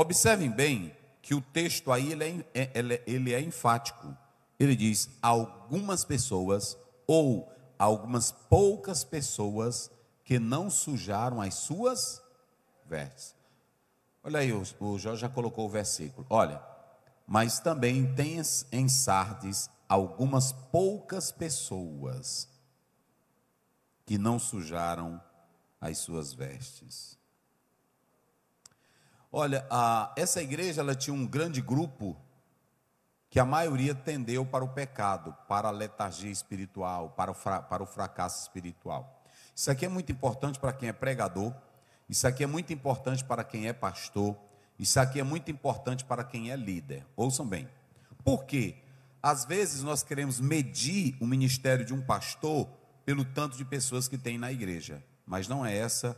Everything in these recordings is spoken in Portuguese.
Observem bem que o texto aí ele é, é, ele, ele é enfático. Ele diz: algumas pessoas ou algumas poucas pessoas que não sujaram as suas vestes. Olha aí, o, Jorge já colocou o versículo. Olha, mas também tem em Sardes algumas poucas pessoas que não sujaram as suas vestes. Olha, a, essa igreja ela tinha um grande grupo que a maioria tendeu para o pecado, para a letargia espiritual, para o, fra, para o fracasso espiritual. Isso aqui é muito importante para quem é pregador, isso aqui é muito importante para quem é pastor, isso aqui é muito importante para quem é líder. Ouçam bem. Por quê? Às vezes nós queremos medir o ministério de um pastor pelo tanto de pessoas que tem na igreja, mas não é essa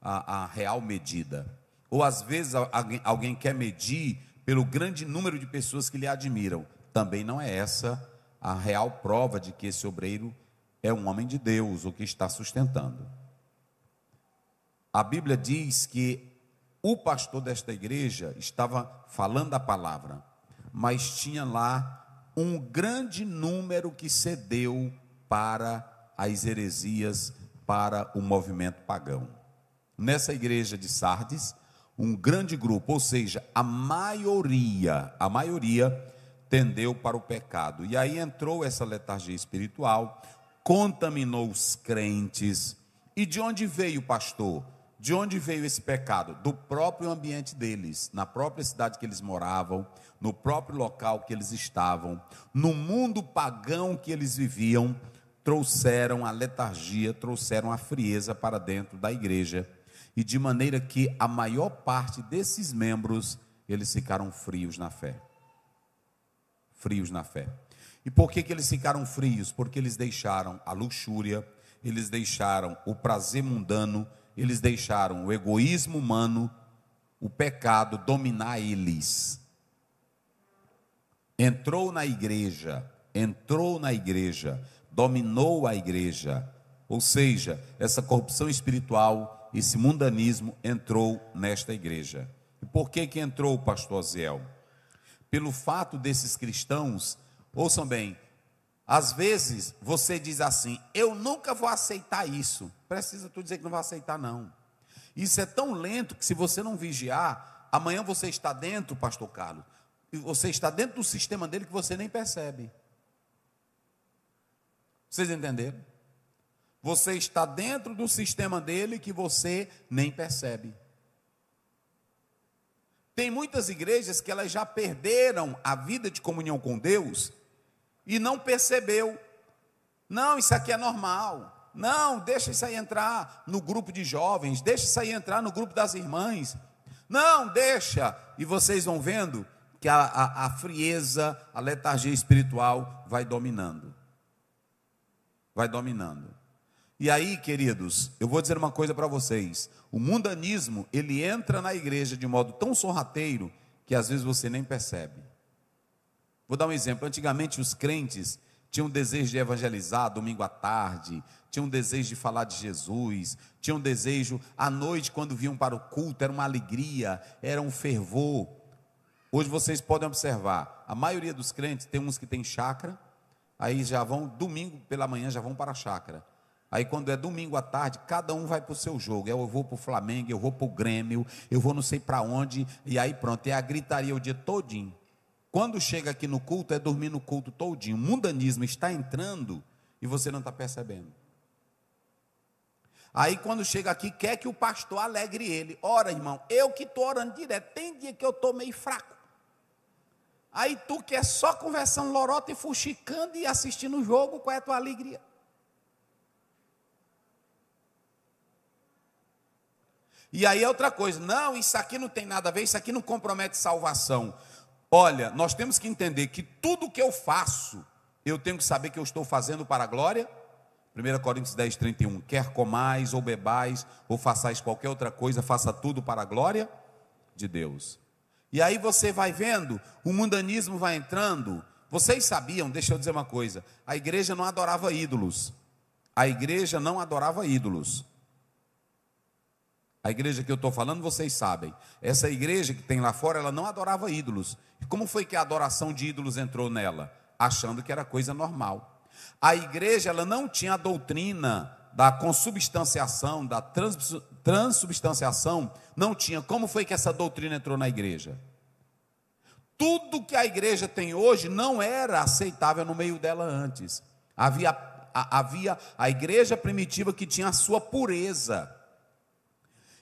a, a real medida. Ou às vezes alguém, alguém quer medir pelo grande número de pessoas que lhe admiram. Também não é essa a real prova de que esse obreiro é um homem de Deus, o que está sustentando. A Bíblia diz que o pastor desta igreja estava falando a palavra, mas tinha lá um grande número que cedeu para as heresias, para o movimento pagão. Nessa igreja de Sardes, um grande grupo, ou seja, a maioria, a maioria tendeu para o pecado. E aí entrou essa letargia espiritual, contaminou os crentes. E de onde veio, pastor? De onde veio esse pecado? Do próprio ambiente deles, na própria cidade que eles moravam, no próprio local que eles estavam, no mundo pagão que eles viviam, trouxeram a letargia, trouxeram a frieza para dentro da igreja e de maneira que a maior parte desses membros eles ficaram frios na fé. Frios na fé. E por que, que eles ficaram frios? Porque eles deixaram a luxúria, eles deixaram o prazer mundano, eles deixaram o egoísmo humano, o pecado dominar eles. Entrou na igreja, entrou na igreja, dominou a igreja. Ou seja, essa corrupção espiritual esse mundanismo entrou nesta igreja. E por que que entrou, pastor Aziel? Pelo fato desses cristãos, ouçam bem, às vezes você diz assim: "Eu nunca vou aceitar isso". Precisa tu dizer que não vai aceitar não. Isso é tão lento que se você não vigiar, amanhã você está dentro, pastor Carlos. Você está dentro do sistema dele que você nem percebe. Vocês entenderam? Você está dentro do sistema dele que você nem percebe. Tem muitas igrejas que elas já perderam a vida de comunhão com Deus e não percebeu. Não, isso aqui é normal. Não, deixa isso aí entrar no grupo de jovens, deixa isso aí entrar no grupo das irmãs. Não, deixa. E vocês vão vendo que a, a, a frieza, a letargia espiritual vai dominando. Vai dominando. E aí, queridos, eu vou dizer uma coisa para vocês. O mundanismo, ele entra na igreja de modo tão sorrateiro que às vezes você nem percebe. Vou dar um exemplo. Antigamente os crentes tinham desejo de evangelizar domingo à tarde, tinham desejo de falar de Jesus, tinham desejo à noite quando vinham para o culto, era uma alegria, era um fervor. Hoje vocês podem observar, a maioria dos crentes tem uns que tem chácara, aí já vão domingo pela manhã já vão para a chácara. Aí quando é domingo à tarde, cada um vai para o seu jogo. Eu vou para o Flamengo, eu vou para o Grêmio, eu vou não sei para onde, e aí pronto, é a gritaria o dia todinho. Quando chega aqui no culto, é dormir no culto todinho. O mundanismo está entrando e você não está percebendo. Aí quando chega aqui, quer que o pastor alegre ele. Ora, irmão, eu que estou orando direto, tem dia que eu estou meio fraco. Aí tu que é só conversando lorota e fuxicando e assistindo o jogo, qual é a tua alegria? E aí é outra coisa, não, isso aqui não tem nada a ver, isso aqui não compromete salvação. Olha, nós temos que entender que tudo que eu faço, eu tenho que saber que eu estou fazendo para a glória. 1 Coríntios 10, 31. Quer comais ou bebais ou façais qualquer outra coisa, faça tudo para a glória de Deus. E aí você vai vendo, o mundanismo vai entrando. Vocês sabiam, deixa eu dizer uma coisa: a igreja não adorava ídolos. A igreja não adorava ídolos. A igreja que eu estou falando, vocês sabem. Essa igreja que tem lá fora, ela não adorava ídolos. E Como foi que a adoração de ídolos entrou nela? Achando que era coisa normal. A igreja, ela não tinha a doutrina da consubstanciação, da trans, transubstanciação, não tinha. Como foi que essa doutrina entrou na igreja? Tudo que a igreja tem hoje não era aceitável no meio dela antes. Havia a, havia a igreja primitiva que tinha a sua pureza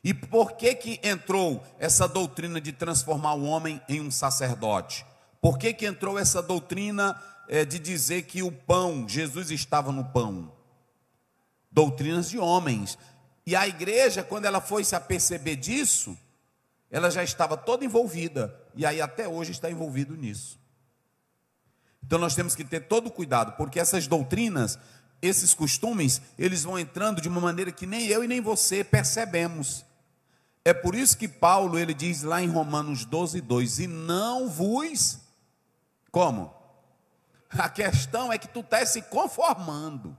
e por que que entrou essa doutrina de transformar o homem em um sacerdote? Por que que entrou essa doutrina é, de dizer que o pão, Jesus estava no pão? Doutrinas de homens. E a igreja, quando ela foi se aperceber disso, ela já estava toda envolvida. E aí até hoje está envolvido nisso. Então nós temos que ter todo cuidado, porque essas doutrinas, esses costumes, eles vão entrando de uma maneira que nem eu e nem você percebemos. É por isso que Paulo ele diz lá em Romanos 12, 2: E não vos. Como? A questão é que tu está se conformando.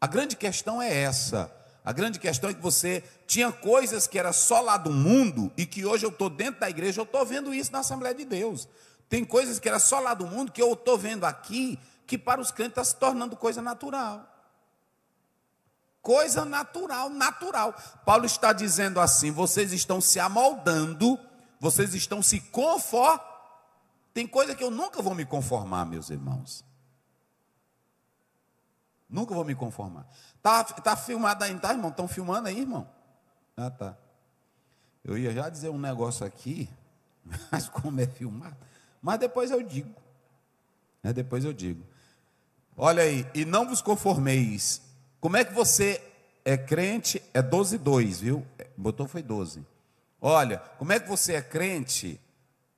A grande questão é essa. A grande questão é que você tinha coisas que era só lá do mundo e que hoje eu estou dentro da igreja, eu estou vendo isso na Assembleia de Deus. Tem coisas que era só lá do mundo que eu estou vendo aqui, que para os crentes está se tornando coisa natural coisa natural, natural. Paulo está dizendo assim: vocês estão se amoldando, vocês estão se conformando. Tem coisa que eu nunca vou me conformar, meus irmãos. Nunca vou me conformar. Tá, tá filmado ainda, tá, irmão? Estão filmando aí, irmão? Ah, tá. Eu ia já dizer um negócio aqui, mas como é filmado? Mas depois eu digo. Depois eu digo. Olha aí, e não vos conformeis como é que você é crente? É 12 2, viu? É, botou foi 12. Olha, como é que você é crente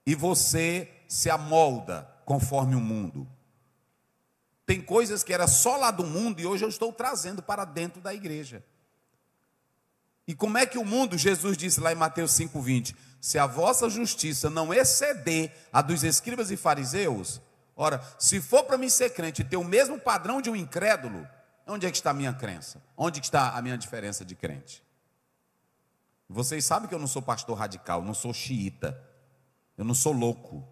e você se amolda conforme o mundo? Tem coisas que era só lá do mundo e hoje eu estou trazendo para dentro da igreja. E como é que o mundo, Jesus disse lá em Mateus 5:20, se a vossa justiça não exceder a dos escribas e fariseus, ora, se for para mim ser crente e ter o mesmo padrão de um incrédulo, Onde é que está a minha crença? Onde está a minha diferença de crente? Vocês sabem que eu não sou pastor radical, não sou xiita, eu não sou louco.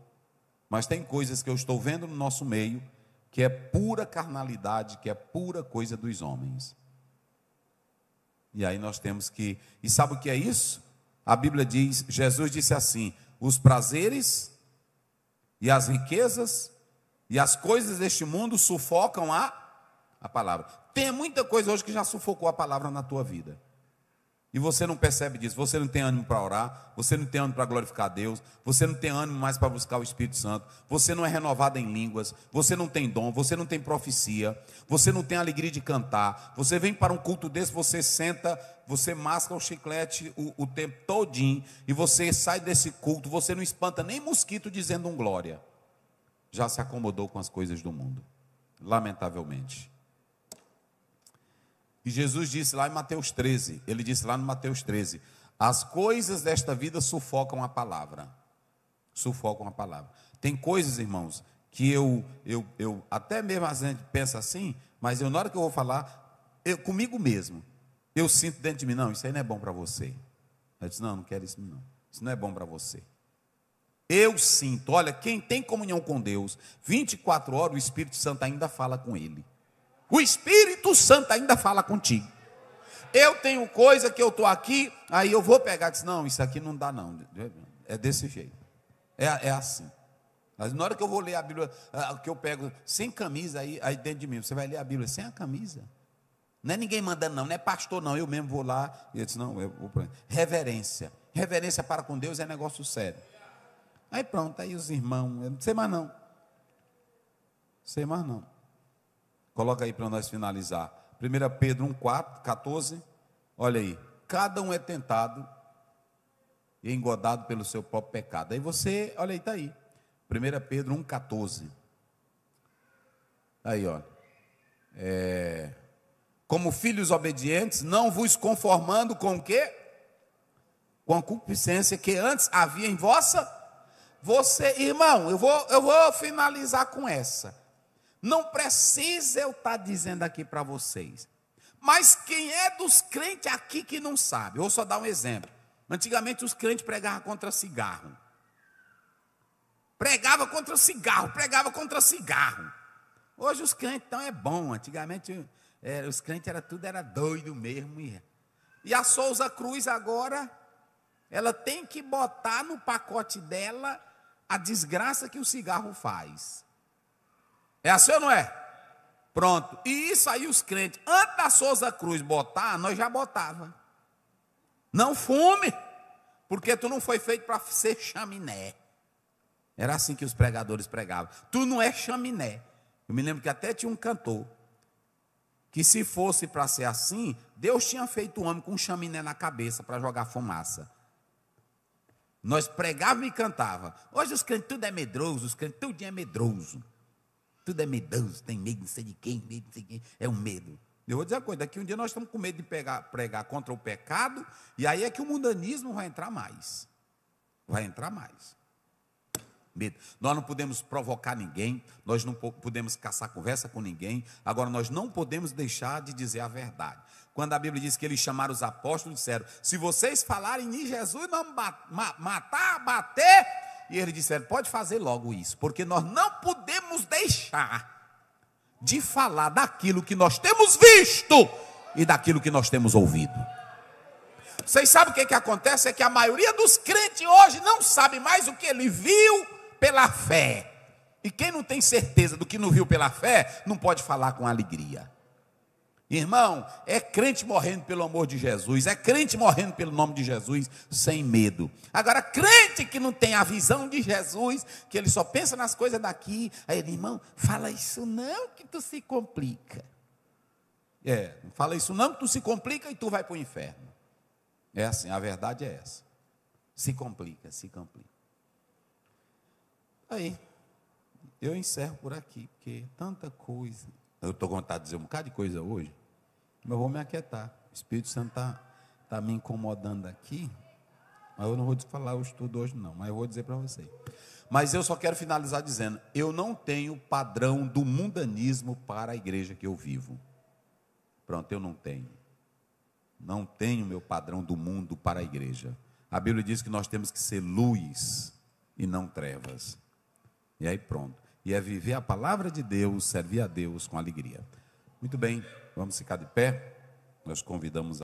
Mas tem coisas que eu estou vendo no nosso meio que é pura carnalidade, que é pura coisa dos homens. E aí nós temos que. E sabe o que é isso? A Bíblia diz: Jesus disse assim: os prazeres e as riquezas e as coisas deste mundo sufocam a, a palavra. Tem muita coisa hoje que já sufocou a palavra na tua vida. E você não percebe disso, você não tem ânimo para orar, você não tem ânimo para glorificar a Deus, você não tem ânimo mais para buscar o Espírito Santo, você não é renovado em línguas, você não tem dom, você não tem profecia, você não tem alegria de cantar. Você vem para um culto desse, você senta, você masca o chiclete o, o tempo todinho, e você sai desse culto, você não espanta nem mosquito dizendo um glória. Já se acomodou com as coisas do mundo, lamentavelmente. E Jesus disse lá em Mateus 13, ele disse lá no Mateus 13: as coisas desta vida sufocam a palavra. Sufocam a palavra. Tem coisas, irmãos, que eu, eu, eu até mesmo às vezes penso assim, mas eu, na hora que eu vou falar, eu, comigo mesmo, eu sinto dentro de mim, não, isso aí não é bom para você. Eu disse, não, não quero isso não. Isso não é bom para você. Eu sinto, olha, quem tem comunhão com Deus, 24 horas o Espírito Santo ainda fala com ele. O Espírito Espírito Santo ainda fala contigo. Eu tenho coisa que eu estou aqui, aí eu vou pegar. e Diz, não, isso aqui não dá, não. É desse jeito. É, é assim. Mas na hora que eu vou ler a Bíblia, que eu pego sem camisa aí, aí dentro de mim, você vai ler a Bíblia sem a camisa. Não é ninguém mandando, não, não é pastor, não. Eu mesmo vou lá. E eu disse, não, eu vou para. Reverência. Reverência para com Deus é negócio sério. Aí pronto, aí os irmãos, não sei mais não. Sei mais não. Coloca aí para nós finalizar. 1 Pedro 1, 4, 14. Olha aí. Cada um é tentado e é engodado pelo seu próprio pecado. Aí você, olha aí, está aí. 1 Pedro 1, 14. Aí, olha. É, como filhos obedientes, não vos conformando com o quê? Com a concupiscência que antes havia em vossa. Você, irmão, eu vou, eu vou finalizar com essa. Não precisa eu estar tá dizendo aqui para vocês. Mas quem é dos crentes aqui que não sabe? Eu vou só dar um exemplo. Antigamente os crentes pregavam contra cigarro. Pregava contra cigarro, pregava contra cigarro. Hoje os crentes então é bom. Antigamente é, os crentes era tudo era doido mesmo. E, e a Souza Cruz agora ela tem que botar no pacote dela a desgraça que o cigarro faz. É assim ou não é? Pronto. E isso aí os crentes, antes da Souza Cruz botar, nós já botava. Não fume, porque tu não foi feito para ser chaminé. Era assim que os pregadores pregavam. Tu não é chaminé. Eu me lembro que até tinha um cantor que se fosse para ser assim, Deus tinha feito o homem com um chaminé na cabeça para jogar fumaça. Nós pregávamos e cantava. Hoje os crentes tudo é medroso, os crentes tudo é medroso. Tudo é medoso, tem medo, não sei de quem, medo, não sei de quem. É um medo. Eu vou dizer uma coisa: daqui um dia nós estamos com medo de pegar, pregar contra o pecado, e aí é que o mundanismo vai entrar mais. Vai entrar mais. Medo. Nós não podemos provocar ninguém, nós não podemos caçar conversa com ninguém, agora nós não podemos deixar de dizer a verdade. Quando a Bíblia diz que eles chamaram os apóstolos, disseram: Se vocês falarem em Jesus, não matar, bater, e eles disseram: Pode fazer logo isso, porque nós não podemos deixar de falar daquilo que nós temos visto e daquilo que nós temos ouvido. Vocês sabem o que, é que acontece? É que a maioria dos crentes hoje não sabe mais o que ele viu pela fé. E quem não tem certeza do que não viu pela fé, não pode falar com alegria. Irmão, é crente morrendo pelo amor de Jesus, é crente morrendo pelo nome de Jesus, sem medo. Agora, crente que não tem a visão de Jesus, que ele só pensa nas coisas daqui, aí ele, irmão, fala isso não que tu se complica. É, fala isso não que tu se complica e tu vai para o inferno. É assim, a verdade é essa. Se complica, se complica. Aí, eu encerro por aqui, porque tanta coisa. Eu estou contando de dizer um bocado de coisa hoje. Mas eu vou me aquietar. O Espírito Santo está tá me incomodando aqui. Mas eu não vou falar o estudo hoje, não. Mas eu vou dizer para você. Mas eu só quero finalizar dizendo: eu não tenho padrão do mundanismo para a igreja que eu vivo. Pronto, eu não tenho. Não tenho meu padrão do mundo para a igreja. A Bíblia diz que nós temos que ser luz e não trevas. E aí pronto. E é viver a palavra de Deus, servir a Deus com alegria. Muito bem. Vamos ficar de pé. Nós convidamos